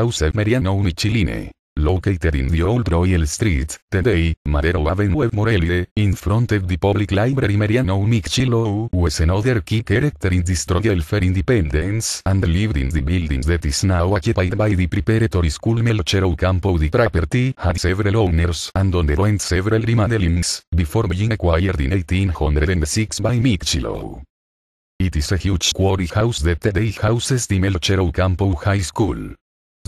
House Mariano Uniciline. located in the Old Royal Street, today, Madero Avenue Morelia, in front of the public library Mariano was another key character in the struggle for independence and lived in the building that is now occupied by the preparatory school Melchero Campo the property had several owners and underwent several remodelings, before being acquired in 1806 by Michilo. It is a huge quarry house that today houses the Melchero Campo High School.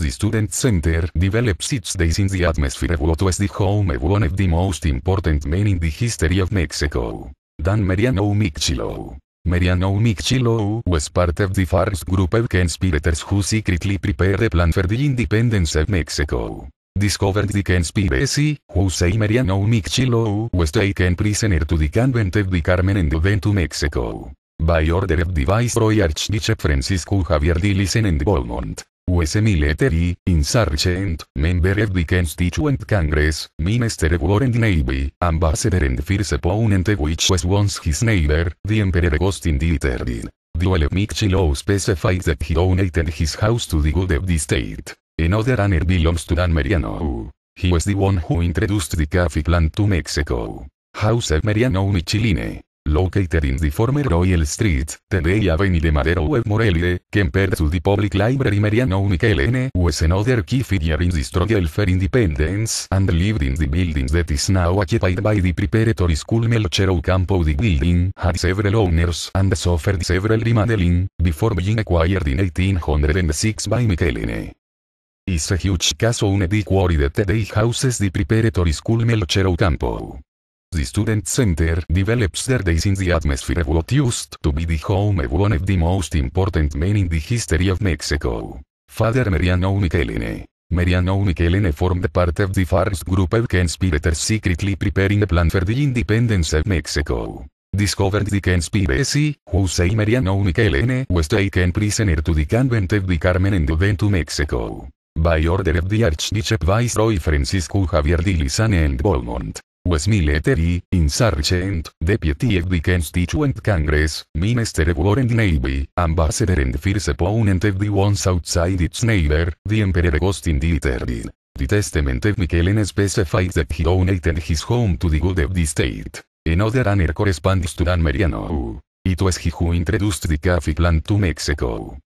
The Student Center develops its days in the atmosphere of what was the home of one of the most important men in the history of Mexico. Dan Mariano Michilo. Mariano Michilo was part of the first group of conspirators who secretly prepared a plan for the independence of Mexico. Discovered the conspiracy, Jose Mariano Michilo was taken prisoner to the convent of the Carmen and then to Mexico. By order of the Viceroy Archbishop Francisco Javier de Lisen and Beaumont. US Military, Insurgent, Member of the Constituent Congress, Minister of War and Navy, Ambassador and First Opponent which was once his neighbor, the Emperor Agustin the Dual Michilo specified that he donated his house to the good of the state. Another honor belongs to Dan Mariano. He was the one who introduced the coffee plant to Mexico. House of Mariano Michiline. Located in the former Royal Street, Today Avenue de Madero Web Morelide, Kemper to the Public Library mariano Meriano was another key figure in the struggle for independence and lived in the buildings that is now occupied by the preparatory school Melchero Campo the building had several owners and suffered several remodeling, before being acquired in 1806 by Michelene It's a huge caso on the quarry the today houses the preparatory school Melchero Campo. The student center develops their days in the atmosphere of what used to be the home of one of the most important men in the history of Mexico. Father Mariano Michelene. Mariano Michelene formed part of the first group of conspirators secretly preparing a plan for the independence of Mexico. Discovered the conspiracy, Jose Mariano Michelene was taken prisoner to the convent of the Carmen and then to Mexico. By order of the Archbishop Viceroy Francisco Javier de Lizana and Beaumont. Westmilitary, pues Insurgent, Deputy of the Constituent Congress, Minister of War and Navy, Ambassador and fierce Opponent of the ones outside its neighbor, the Emperor de Dieter The Testament of Michelin specified that he donated his home to the good of the state. Another honor corresponds to Dan Mariano. It was pues he who introduced the coffee plant to Mexico.